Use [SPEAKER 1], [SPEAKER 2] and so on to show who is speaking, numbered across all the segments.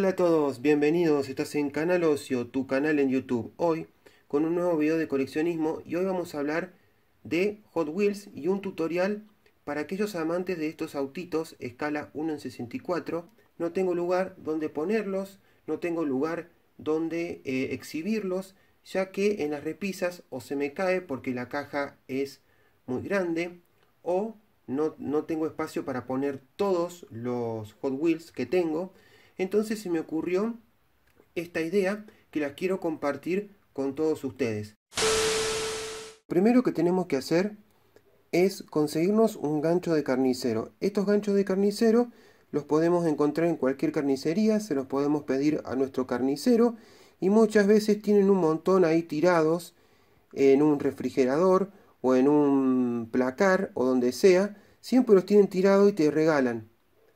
[SPEAKER 1] Hola a todos, bienvenidos, estás en Canal Ocio, tu canal en YouTube, hoy con un nuevo video de coleccionismo y hoy vamos a hablar de Hot Wheels y un tutorial para aquellos amantes de estos autitos escala 1 en 64. No tengo lugar donde ponerlos, no tengo lugar donde eh, exhibirlos, ya que en las repisas o se me cae porque la caja es muy grande o no, no tengo espacio para poner todos los Hot Wheels que tengo. Entonces se me ocurrió esta idea que la quiero compartir con todos ustedes. Primero que tenemos que hacer es conseguirnos un gancho de carnicero. Estos ganchos de carnicero los podemos encontrar en cualquier carnicería, se los podemos pedir a nuestro carnicero y muchas veces tienen un montón ahí tirados en un refrigerador o en un placar o donde sea, siempre los tienen tirados y te regalan,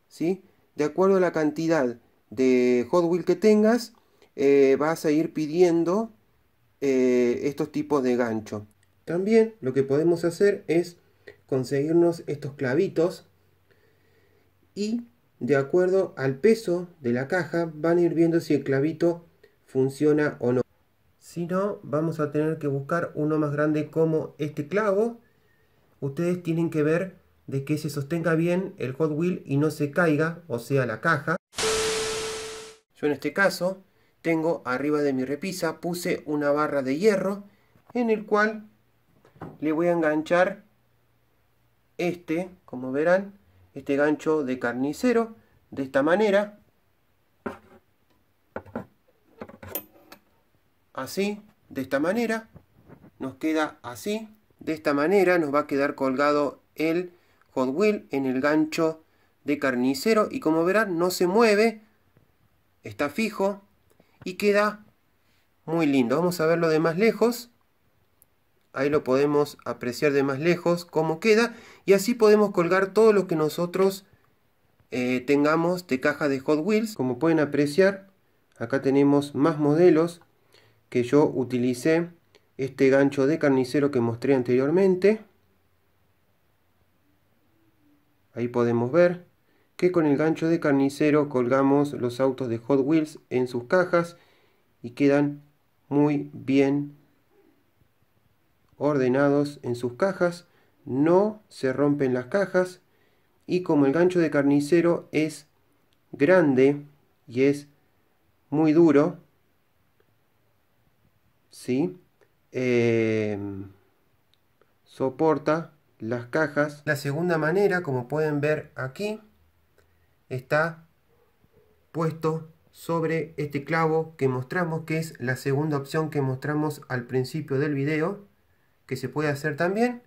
[SPEAKER 1] ¿sí? De acuerdo a la cantidad de Hot Wheel que tengas, eh, vas a ir pidiendo eh, estos tipos de gancho. También lo que podemos hacer es conseguirnos estos clavitos y de acuerdo al peso de la caja van a ir viendo si el clavito funciona o no. Si no, vamos a tener que buscar uno más grande como este clavo. Ustedes tienen que ver de que se sostenga bien el Hot Wheel y no se caiga, o sea la caja en este caso tengo arriba de mi repisa, puse una barra de hierro en el cual le voy a enganchar este, como verán, este gancho de carnicero, de esta manera, así, de esta manera, nos queda así, de esta manera nos va a quedar colgado el Hot Wheel en el gancho de carnicero y como verán no se mueve está fijo y queda muy lindo. Vamos a verlo de más lejos. Ahí lo podemos apreciar de más lejos cómo queda. Y así podemos colgar todo lo que nosotros eh, tengamos de caja de Hot Wheels. Como pueden apreciar, acá tenemos más modelos que yo utilicé este gancho de carnicero que mostré anteriormente. Ahí podemos ver con el gancho de carnicero colgamos los autos de Hot Wheels en sus cajas y quedan muy bien ordenados en sus cajas, no se rompen las cajas y como el gancho de carnicero es grande y es muy duro, ¿sí? Em, soporta las cajas. La segunda manera, como pueden ver aquí, está puesto sobre este clavo que mostramos, que es la segunda opción que mostramos al principio del video, que se puede hacer también,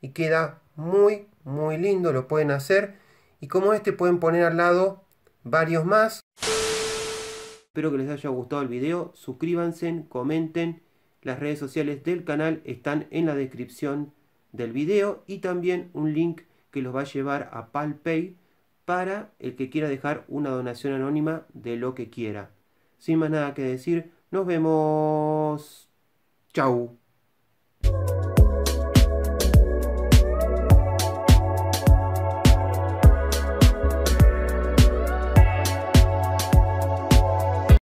[SPEAKER 1] y queda muy, muy lindo, lo pueden hacer, y como este pueden poner al lado varios más. Espero que les haya gustado el video, suscríbanse, comenten, las redes sociales del canal están en la descripción del video y también un link que los va a llevar a PalPay para el que quiera dejar una donación anónima de lo que quiera. Sin más nada que decir, nos vemos. Chau.